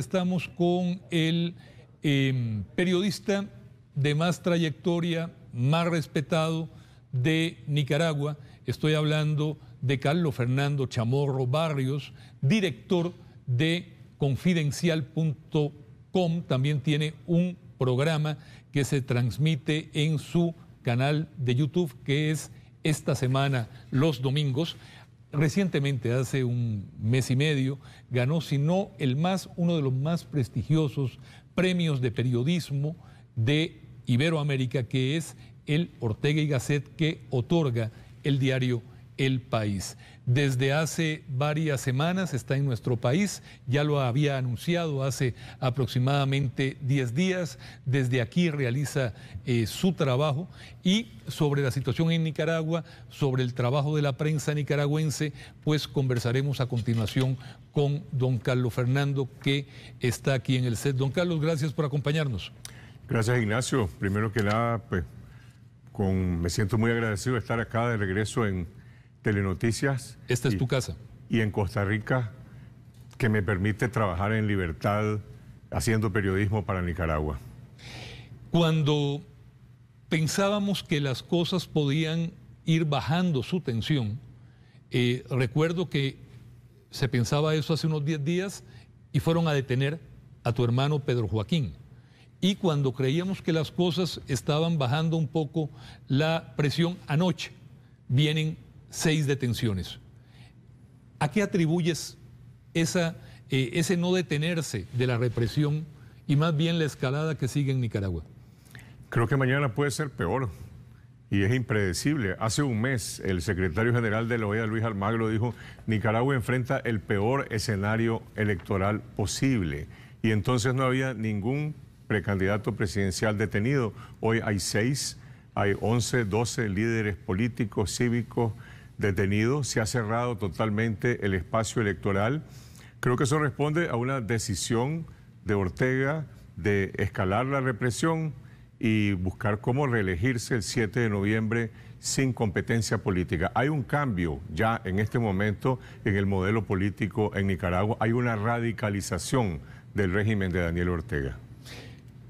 Estamos con el em, periodista de más trayectoria, más respetado de Nicaragua. Estoy hablando de Carlos Fernando Chamorro Barrios, director de confidencial.com. También tiene un programa que se transmite en su canal de YouTube, que es esta semana los domingos. Recientemente, hace un mes y medio, ganó, si no el más, uno de los más prestigiosos premios de periodismo de Iberoamérica, que es el Ortega y Gasset que otorga el diario El País desde hace varias semanas, está en nuestro país, ya lo había anunciado hace aproximadamente 10 días, desde aquí realiza eh, su trabajo y sobre la situación en Nicaragua, sobre el trabajo de la prensa nicaragüense, pues conversaremos a continuación con don Carlos Fernando que está aquí en el set. Don Carlos, gracias por acompañarnos. Gracias Ignacio. Primero que nada, pues me siento muy agradecido de estar acá de regreso en Telenoticias. Esta es tu casa. Y en Costa Rica, que me permite trabajar en libertad haciendo periodismo para Nicaragua. Cuando pensábamos que las cosas podían ir bajando su tensión, eh, recuerdo que se pensaba eso hace unos 10 días y fueron a detener a tu hermano Pedro Joaquín. Y cuando creíamos que las cosas estaban bajando un poco la presión anoche, vienen seis detenciones. ¿A qué atribuyes esa, eh, ese no detenerse de la represión y más bien la escalada que sigue en Nicaragua? Creo que mañana puede ser peor y es impredecible. Hace un mes el secretario general de la OEA, Luis Almagro, dijo, Nicaragua enfrenta el peor escenario electoral posible. Y entonces no había ningún precandidato presidencial detenido. Hoy hay seis, hay once, doce líderes políticos, cívicos, ...detenido, se ha cerrado totalmente el espacio electoral. Creo que eso responde a una decisión de Ortega de escalar la represión y buscar cómo reelegirse el 7 de noviembre sin competencia política. Hay un cambio ya en este momento en el modelo político en Nicaragua, hay una radicalización del régimen de Daniel Ortega.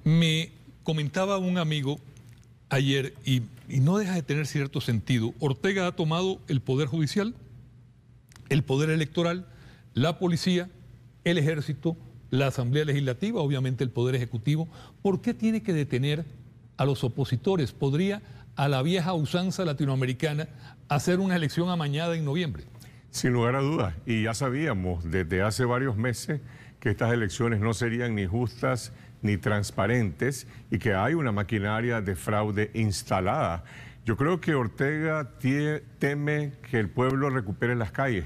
Me comentaba un amigo ayer y, no deja de tener cierto sentido. Ortega ha tomado el poder judicial, el poder electoral, la policía, el ejército, la Asamblea Legislativa, obviamente el Poder Ejecutivo. ¿Por qué tiene que detener a los opositores? ¿Podría, a la vieja usanza latinoamericana, hacer una elección amañada en noviembre? Sin lugar a dudas, y ya sabíamos desde hace varios meses que estas elecciones no serían ni justas ni transparentes y que hay una maquinaria de fraude instalada. Yo creo que Ortega teme que el pueblo recupere las calles,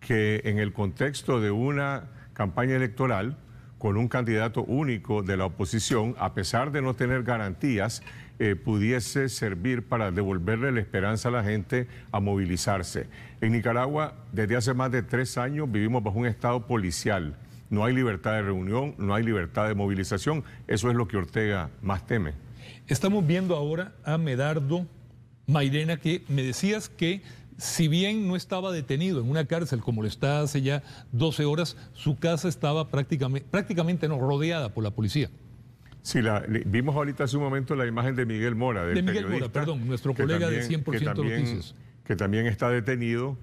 que en el contexto de una campaña electoral con un candidato único de la oposición, a pesar de no tener garantías, eh, pudiese servir para devolverle la esperanza a la gente a movilizarse. En Nicaragua, desde hace más de tres años, vivimos bajo un estado policial no hay libertad de reunión, no hay libertad de movilización. Eso es lo que Ortega más teme. Estamos viendo ahora a Medardo Mairena, que me decías que si bien no estaba detenido en una cárcel como lo está hace ya 12 horas, su casa estaba prácticamente, prácticamente no, rodeada por la policía. Sí, la, vimos ahorita hace un momento la imagen de Miguel Mora. de Miguel Mora, perdón, nuestro colega de 100% Noticias. Que también está detenido,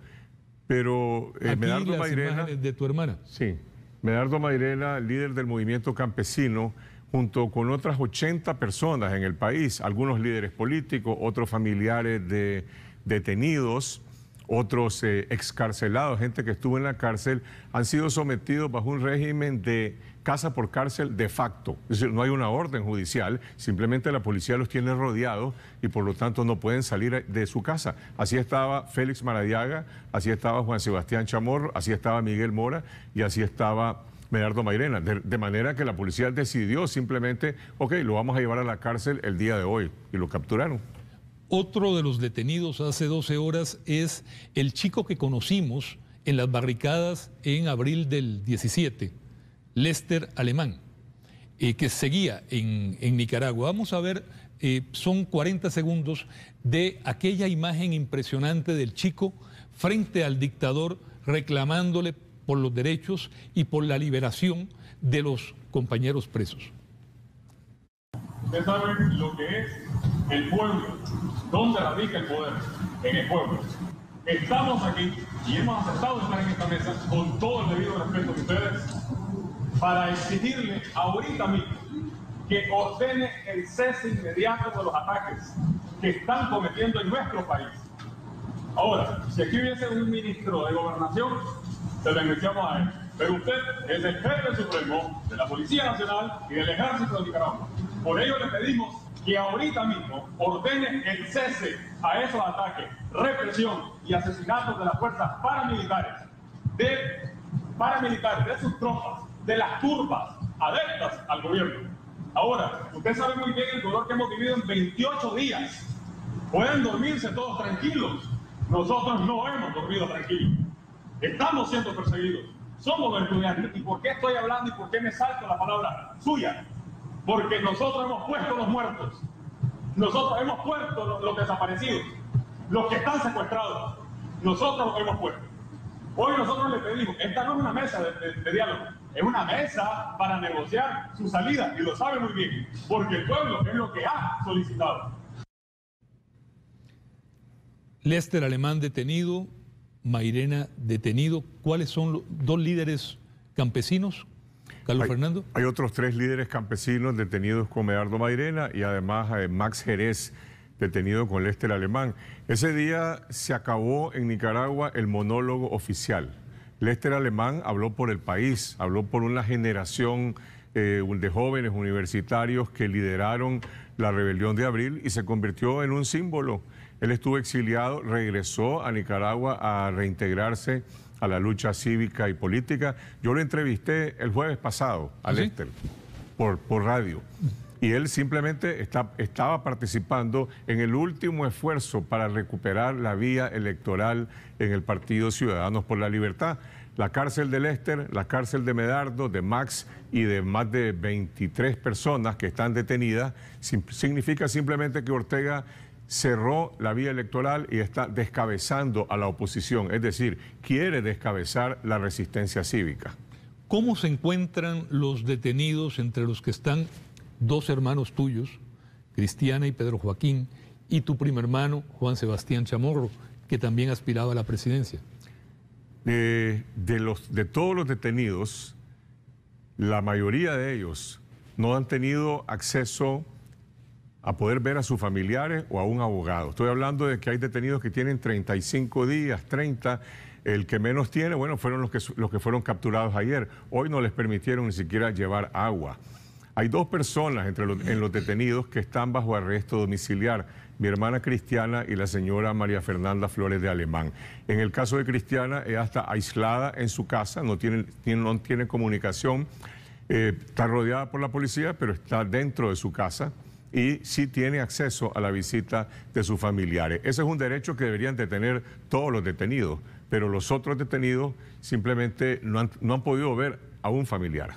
pero eh, Aquí Medardo de tu hermana. Sí, Medardo Mairena, líder del movimiento campesino, junto con otras 80 personas en el país, algunos líderes políticos, otros familiares de detenidos, otros eh, excarcelados, gente que estuvo en la cárcel, han sido sometidos bajo un régimen de casa por cárcel de facto. Es decir, no hay una orden judicial, simplemente la policía los tiene rodeados y por lo tanto no pueden salir de su casa. Así estaba Félix Maradiaga, así estaba Juan Sebastián Chamorro, así estaba Miguel Mora y así estaba... Medardo Mairena, de, manera que la policía decidió simplemente, ok, lo vamos a llevar a la cárcel el día de hoy y lo capturaron. Otro de los detenidos hace 12 horas es el chico que conocimos en las barricadas en abril del 17, Lester Alemán, eh, que seguía en, Nicaragua. Vamos a ver, eh, son 40 segundos de aquella imagen impresionante del chico frente al dictador reclamándole por los derechos y por la liberación de los compañeros presos. Ustedes saben lo que es el pueblo. donde radica el poder? En el pueblo. Estamos aquí y hemos aceptado estar en esta mesa con todo el debido respeto de ustedes para exigirle ahorita mismo que ordene el cese inmediato de los ataques que están cometiendo en nuestro país. Ahora, si aquí hubiese un ministro de gobernación, se lo enviamos a él. Pero usted es el jefe supremo de la Policía Nacional y del Ejército de Nicaragua. Por ello le pedimos que ahorita mismo ordene el cese a esos ataques, represión y asesinatos de las fuerzas paramilitares, de paramilitares, de sus tropas, de las turbas adeptas al gobierno. Ahora, usted sabe muy bien el dolor que hemos vivido en 28 días. Pueden dormirse todos tranquilos. Nosotros no hemos dormido tranquilos. Estamos siendo perseguidos. Somos los ¿Y por qué estoy hablando y por qué me salto la palabra suya? Porque nosotros hemos puesto los muertos, nosotros hemos puesto los, desaparecidos, los que están secuestrados, nosotros los hemos puesto. Hoy nosotros le pedimos, esta no es una mesa de, de, diálogo, es una mesa para negociar su salida, y lo sabe muy bien, porque el pueblo es lo que ha solicitado. Lester Alemán detenido, Mairena detenido. ¿Cuáles son los dos líderes campesinos Carlos Fernando. Hay otros tres líderes campesinos detenidos con Medardo Mairena y además eh, Max Jerez detenido con Lester Alemán. Ese día se acabó en Nicaragua el monólogo oficial. Lester Alemán habló por el país, habló por una generación eh, de jóvenes universitarios que lideraron la rebelión de abril y se convirtió en un símbolo. Él estuvo exiliado, regresó a Nicaragua a reintegrarse a la lucha cívica y política. Yo lo entrevisté el jueves pasado a ¿Ah, Lester por, radio y él simplemente está, estaba participando en el último esfuerzo para recuperar la vía electoral en el Partido Ciudadanos por la Libertad. La cárcel de Lester, la cárcel de Medardo, de Max y de más de 23 personas que están detenidas significa simplemente que Ortega cerró la vía electoral y está descabezando a la oposición, es decir, quiere descabezar la resistencia cívica. ¿Cómo se encuentran los detenidos entre los que están dos hermanos tuyos, Cristiana y Pedro Joaquín, y tu primer hermano, Juan Sebastián Chamorro, que también aspiraba a la presidencia? Eh, de, de todos los detenidos, la mayoría de ellos no han tenido acceso a poder ver a sus familiares o a un abogado. Estoy hablando de que hay detenidos que tienen 35 días, 30. El que menos tiene, bueno, fueron los que, los que fueron capturados ayer. Hoy no les permitieron ni siquiera llevar agua. Hay dos personas entre en los detenidos que están bajo arresto domiciliar, mi hermana Cristiana y la señora María Fernanda Flores de Alemán. En el caso de Cristiana, ella está aislada en su casa, no tiene, no tiene comunicación, eh, está rodeada por la policía, pero está dentro de su casa y sí tiene acceso a la visita de sus familiares. Ese es un derecho que deberían de tener todos los detenidos, pero los otros detenidos simplemente no han, podido ver a un familiar.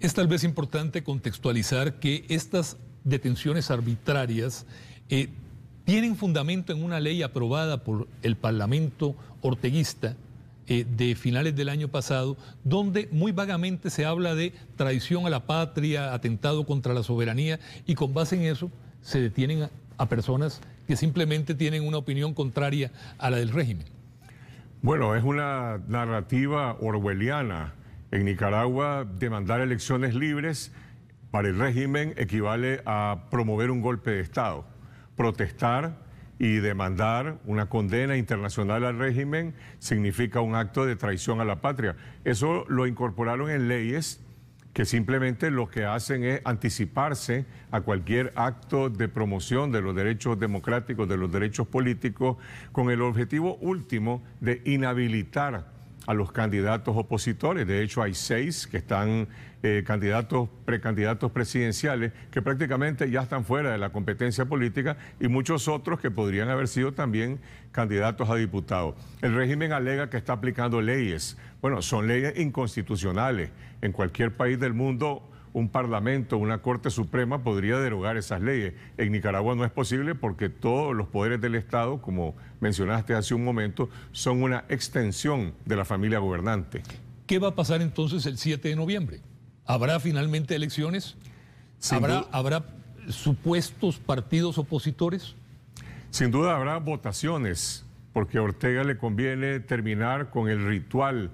Es tal vez importante contextualizar que estas detenciones arbitrarias eh, tienen fundamento en una ley aprobada por el Parlamento orteguista eh, de finales del año pasado, donde muy vagamente se habla de traición a la patria, atentado contra la soberanía, y con base en eso se detienen a, a personas que simplemente tienen una opinión contraria a la del régimen. Bueno, es una narrativa orwelliana. En Nicaragua, demandar elecciones libres para el régimen equivale a promover un golpe de Estado. Protestar y demandar una condena internacional al régimen significa un acto de traición a la patria. Eso lo incorporaron en leyes que simplemente lo que hacen es anticiparse a cualquier acto de promoción de los derechos democráticos, de los derechos políticos, con el objetivo último de inhabilitar a los candidatos opositores. De hecho, hay seis que están eh, candidatos, precandidatos presidenciales, que prácticamente ya están fuera de la competencia política y muchos otros que podrían haber sido también candidatos a diputados. El régimen alega que está aplicando leyes. Bueno, son leyes inconstitucionales. En cualquier país del mundo un parlamento, una Corte Suprema podría derogar esas leyes. En Nicaragua no es posible porque todos los poderes del Estado, como mencionaste hace un momento, son una extensión de la familia gobernante. ¿Qué va a pasar entonces el 7 de noviembre? ¿Habrá finalmente elecciones? ¿Habrá, ¿Habrá supuestos partidos opositores? Sin duda habrá votaciones, porque a Ortega le conviene terminar con el ritual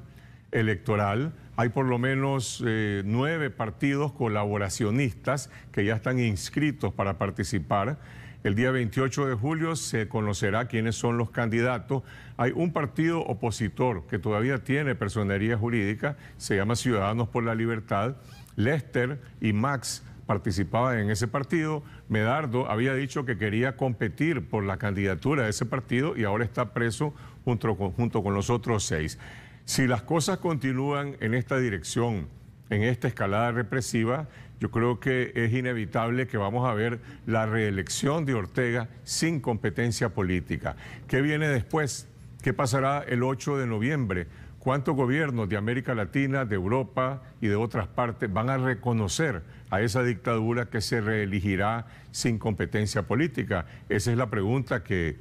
electoral. Hay por lo menos eh, nueve partidos colaboracionistas que ya están inscritos para participar. El día 28 de julio se conocerá quiénes son los candidatos. Hay un partido opositor que todavía tiene personería jurídica, se llama Ciudadanos por la Libertad. Lester y Max participaban en ese partido. Medardo había dicho que quería competir por la candidatura de ese partido y ahora está preso junto con los otros seis. Si las cosas continúan en esta dirección, en esta escalada represiva, yo creo que es inevitable que vamos a ver la reelección de Ortega sin competencia política. ¿Qué viene después? ¿Qué pasará el 8 de noviembre? ¿Cuántos gobiernos de América Latina, de Europa y de otras partes van a reconocer a esa dictadura que se reelegirá sin competencia política? Esa es la pregunta que,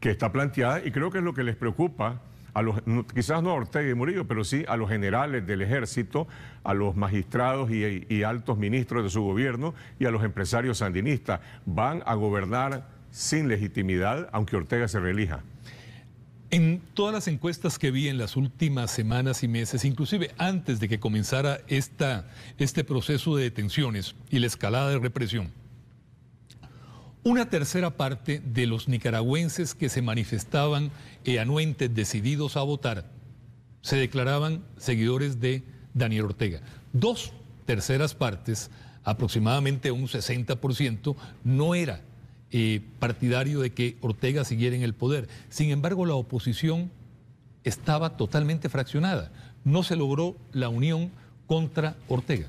que está planteada y creo que es lo que les preocupa a los, quizás no a Ortega y Murillo, pero sí a los generales del ejército, a los magistrados y, altos ministros de su gobierno y a los empresarios sandinistas. Van a gobernar sin legitimidad, aunque Ortega se reelija. En todas las encuestas que vi en las últimas semanas y meses, inclusive antes de que comenzara esta, este proceso de detenciones y la escalada de represión, una tercera parte de los nicaragüenses que se manifestaban e anuentes decididos a votar se declaraban seguidores de Daniel Ortega. Dos terceras partes, aproximadamente un 60%, no era eh, partidario de que Ortega siguiera en el poder. Sin embargo, la oposición estaba totalmente fraccionada. No se logró la unión contra Ortega.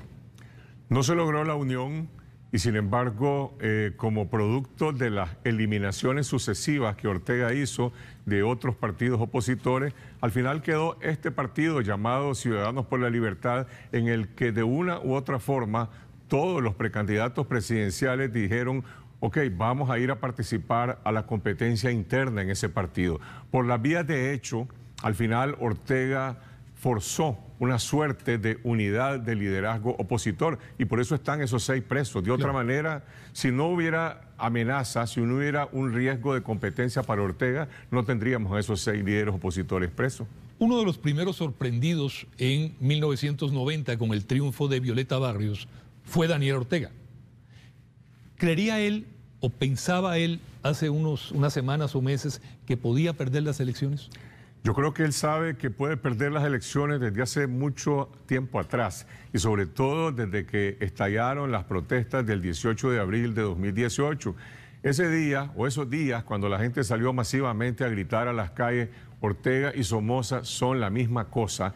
No se logró la unión y sin embargo, eh, como producto de las eliminaciones sucesivas que Ortega hizo de otros partidos opositores, al final quedó este partido llamado Ciudadanos por la Libertad, en el que de una u otra forma todos los precandidatos presidenciales dijeron ok, vamos a ir a participar a la competencia interna en ese partido. Por las vías de hecho, al final Ortega forzó una suerte de unidad de liderazgo opositor y por eso están esos seis presos. De otra manera, si no hubiera amenaza, si no hubiera un riesgo de competencia para Ortega, no tendríamos a esos seis líderes opositores presos. Uno de los primeros sorprendidos en 1990 con el triunfo de Violeta Barrios fue Daniel Ortega. ¿Creería él o pensaba él hace unos, unas semanas o meses que podía perder las elecciones? Yo creo que él sabe que puede perder las elecciones desde hace mucho tiempo atrás y sobre todo desde que estallaron las protestas del 18 de abril de 2018. Ese día o esos días cuando la gente salió masivamente a gritar a las calles, Ortega y Somoza son la misma cosa.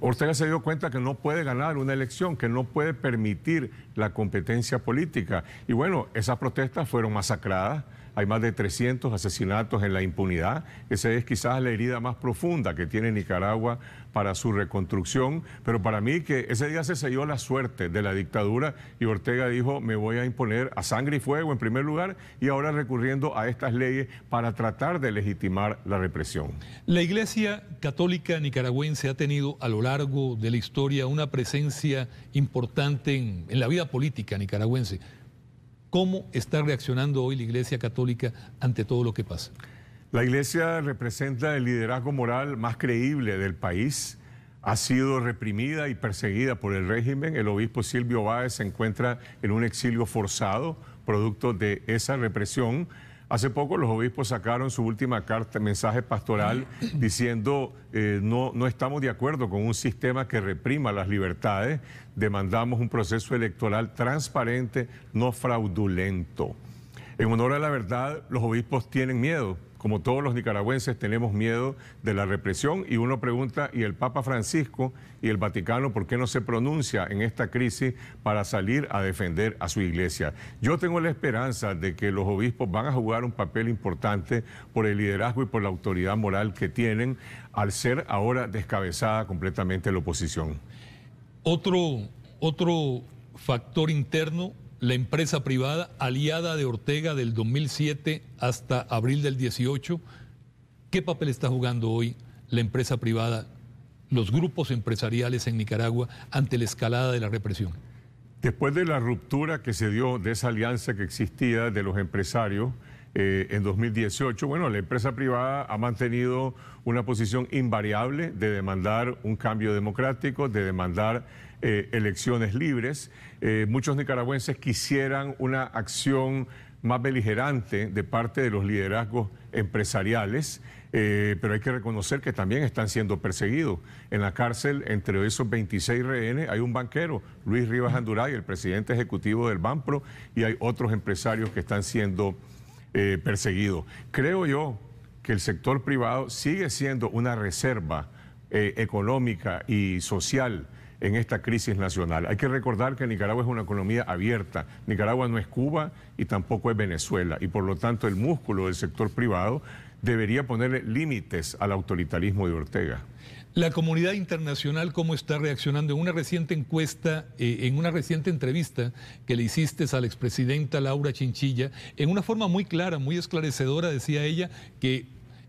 Ortega se dio cuenta que no puede ganar una elección, que no puede permitir la competencia política. Y bueno, esas protestas fueron masacradas hay más de 300 asesinatos en la impunidad. Esa es quizás la herida más profunda que tiene Nicaragua para su reconstrucción, pero para mí que ese día se selló la suerte de la dictadura y Ortega dijo, me voy a imponer a sangre y fuego en primer lugar y ahora recurriendo a estas leyes para tratar de legitimar la represión. La Iglesia Católica Nicaragüense ha tenido a lo largo de la historia una presencia importante en, la vida política nicaragüense. ¿Cómo está reaccionando hoy la Iglesia Católica ante todo lo que pasa? La Iglesia representa el liderazgo moral más creíble del país. Ha sido reprimida y perseguida por el régimen. El obispo Silvio Báez se encuentra en un exilio forzado, producto de esa represión. Hace poco los obispos sacaron su última carta, mensaje pastoral, diciendo eh, no, no estamos de acuerdo con un sistema que reprima las libertades, demandamos un proceso electoral transparente, no fraudulento. En honor a la verdad, los obispos tienen miedo como todos los nicaragüenses, tenemos miedo de la represión y uno pregunta, ¿y el Papa Francisco y el Vaticano por qué no se pronuncia en esta crisis para salir a defender a su iglesia? Yo tengo la esperanza de que los obispos van a jugar un papel importante por el liderazgo y por la autoridad moral que tienen al ser ahora descabezada completamente la oposición. Otro, otro factor interno la empresa privada aliada de Ortega del 2007 hasta abril del 18. ¿Qué papel está jugando hoy la empresa privada, los grupos empresariales en Nicaragua ante la escalada de la represión? Después de la ruptura que se dio de esa alianza que existía de los empresarios, eh, en 2018. Bueno, la empresa privada ha mantenido una posición invariable de demandar un cambio democrático, de demandar eh, elecciones libres. Eh, muchos nicaragüenses quisieran una acción más beligerante de parte de los liderazgos empresariales, eh, pero hay que reconocer que también están siendo perseguidos. En la cárcel, entre esos 26 rehenes, hay un banquero, Luis Rivas Anduray, el presidente ejecutivo del Banpro, y hay otros empresarios que están siendo perseguidos. Creo yo que el sector privado sigue siendo una reserva económica y social en esta crisis nacional. Hay que recordar que Nicaragua es una economía abierta. Nicaragua no es Cuba y tampoco es Venezuela. Y por lo tanto el músculo del sector privado debería ponerle límites al autoritarismo de Ortega. La comunidad internacional, ¿cómo está reaccionando? En una reciente encuesta, eh, en una reciente entrevista que le hiciste a la expresidenta Laura Chinchilla, en una forma muy clara, muy esclarecedora, decía ella que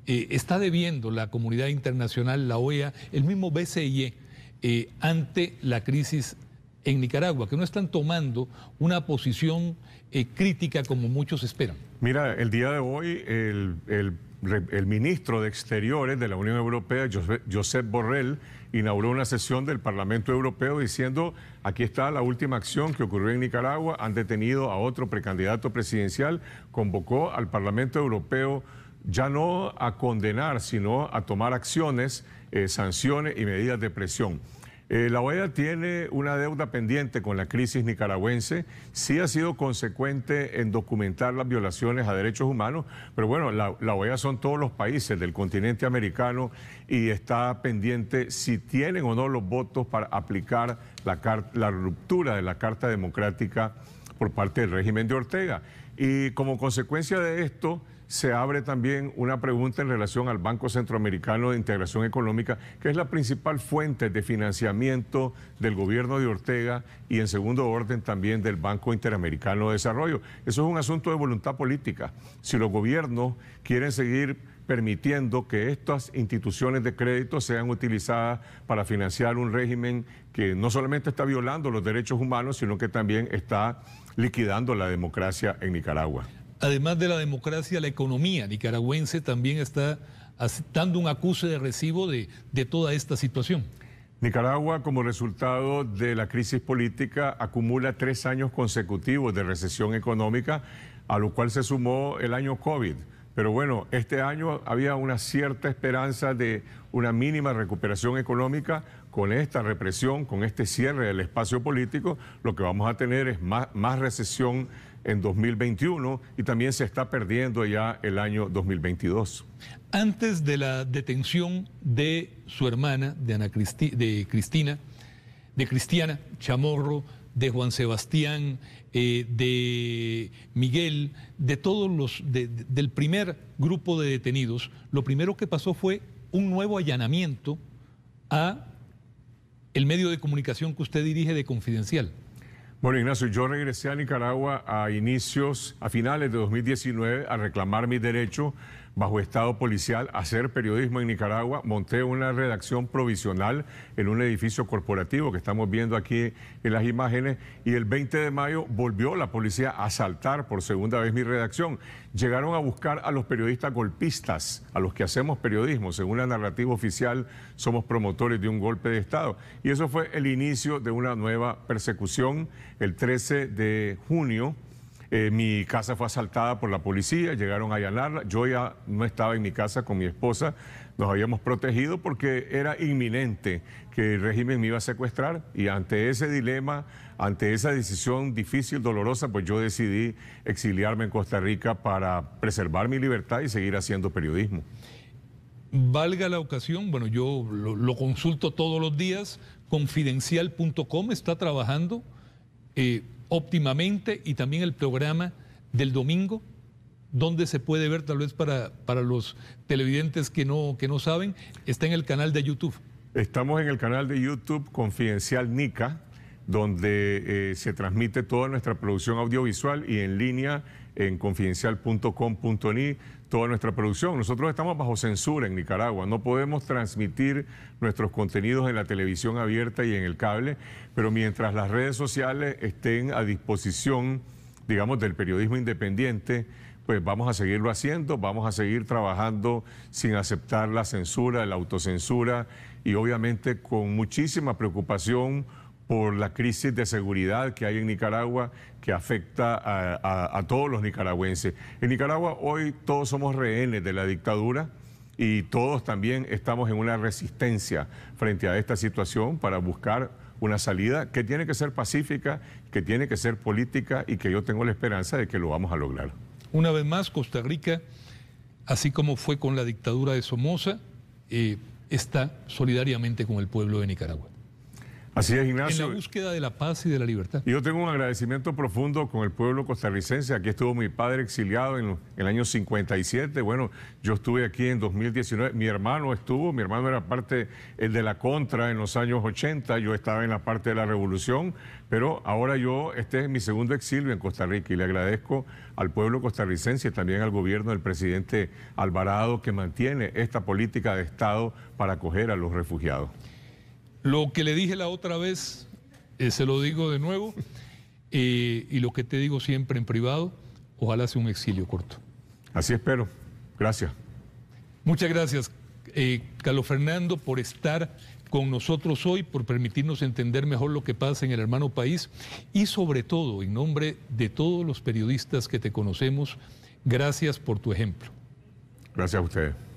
eh, está debiendo la comunidad internacional, la OEA, el mismo BCIE, eh, ante la crisis en Nicaragua, que no están tomando una posición eh, crítica como muchos esperan. Mira, el día de hoy el, ministro de Exteriores de la Unión Europea, Josep Borrell, inauguró una sesión del Parlamento Europeo diciendo, aquí está la última acción que ocurrió en Nicaragua, han detenido a otro precandidato presidencial, convocó al Parlamento Europeo ya no a condenar, sino a tomar acciones eh, sanciones y medidas de presión. Eh, la OEA tiene una deuda pendiente con la crisis nicaragüense, sí ha sido consecuente en documentar las violaciones a derechos humanos, pero bueno, la, OEA son todos los países del continente americano y está pendiente si tienen o no los votos para aplicar la ruptura de la Carta Democrática por parte del régimen de Ortega. Y como consecuencia de esto, se abre también una pregunta en relación al Banco Centroamericano de Integración Económica, que es la principal fuente de financiamiento del gobierno de Ortega y en segundo orden también del Banco Interamericano de Desarrollo. Eso es un asunto de voluntad política. Si los gobiernos quieren seguir permitiendo que estas instituciones de crédito sean utilizadas para financiar un régimen que no solamente está violando los derechos humanos, sino que también está liquidando la democracia en Nicaragua. Además de la democracia, la economía nicaragüense también está dando un acuse de recibo de, toda esta situación. Nicaragua, como resultado de la crisis política, acumula tres años consecutivos de recesión económica, a lo cual se sumó el año COVID. Pero bueno, este año había una cierta esperanza de una mínima recuperación económica. Con esta represión, con este cierre del espacio político, lo que vamos a tener es más, más recesión en 2021 y también se está perdiendo ya el año 2022. Antes de la detención de su hermana, de, Ana de Cristina, de Cristiana Chamorro, de Juan Sebastián, eh, de Miguel, de todos los, del primer grupo de detenidos, lo primero que pasó fue un nuevo allanamiento a el medio de comunicación que usted dirige de Confidencial. Bueno, Ignacio, yo regresé a Nicaragua a inicios, a finales de 2019, a reclamar mi derecho bajo estado policial, hacer periodismo en Nicaragua. Monté una redacción provisional en un edificio corporativo que estamos viendo aquí en las imágenes y el 20 de mayo volvió la policía a asaltar por segunda vez mi redacción. Llegaron a buscar a los periodistas golpistas, a los que hacemos periodismo. Según la narrativa oficial, somos promotores de un golpe de Estado. Y eso fue el inicio de una nueva persecución el 13 de junio eh, mi casa fue asaltada por la policía, llegaron a allanarla. Yo ya no estaba en mi casa con mi esposa, nos habíamos protegido porque era inminente que el régimen me iba a secuestrar y ante ese dilema, ante esa decisión difícil, dolorosa, pues yo decidí exiliarme en Costa Rica para preservar mi libertad y seguir haciendo periodismo. Valga la ocasión, bueno, yo lo, consulto todos los días, confidencial.com está trabajando. Eh, óptimamente y también el programa del domingo, donde se puede ver tal vez para, para los televidentes que no, que no saben, está en el canal de YouTube. Estamos en el canal de YouTube Confidencial Nica, donde eh, se transmite toda nuestra producción audiovisual y en línea en confidencial.com.ni toda nuestra producción. Nosotros estamos bajo censura en Nicaragua, no podemos transmitir nuestros contenidos en la televisión abierta y en el cable, pero mientras las redes sociales estén a disposición, digamos, del periodismo independiente, pues vamos a seguirlo haciendo, vamos a seguir trabajando sin aceptar la censura, la autocensura y obviamente con muchísima preocupación por la crisis de seguridad que hay en Nicaragua que afecta a, todos los nicaragüenses. En Nicaragua hoy todos somos rehenes de la dictadura y todos también estamos en una resistencia frente a esta situación para buscar una salida que tiene que ser pacífica, que tiene que ser política y que yo tengo la esperanza de que lo vamos a lograr. Una vez más, Costa Rica, así como fue con la dictadura de Somoza, eh, está solidariamente con el pueblo de Nicaragua. Así es, Ignacio. En la búsqueda de la paz y de la libertad. Yo tengo un agradecimiento profundo con el pueblo costarricense. Aquí estuvo mi padre exiliado en el año 57. Bueno, yo estuve aquí en 2019. Mi hermano estuvo, mi hermano era parte el de la contra en los años 80. Yo estaba en la parte de la revolución. Pero ahora yo, este es mi segundo exilio en Costa Rica y le agradezco al pueblo costarricense y también al gobierno del presidente Alvarado que mantiene esta política de Estado para acoger a los refugiados. Lo que le dije la otra vez, eh, se lo digo de nuevo, eh, y lo que te digo siempre en privado, ojalá sea un exilio corto. Así espero. Gracias. Muchas gracias, eh, Carlos Fernando, por estar con nosotros hoy, por permitirnos entender mejor lo que pasa en el hermano país y sobre todo, en nombre de todos los periodistas que te conocemos, gracias por tu ejemplo. Gracias a ustedes.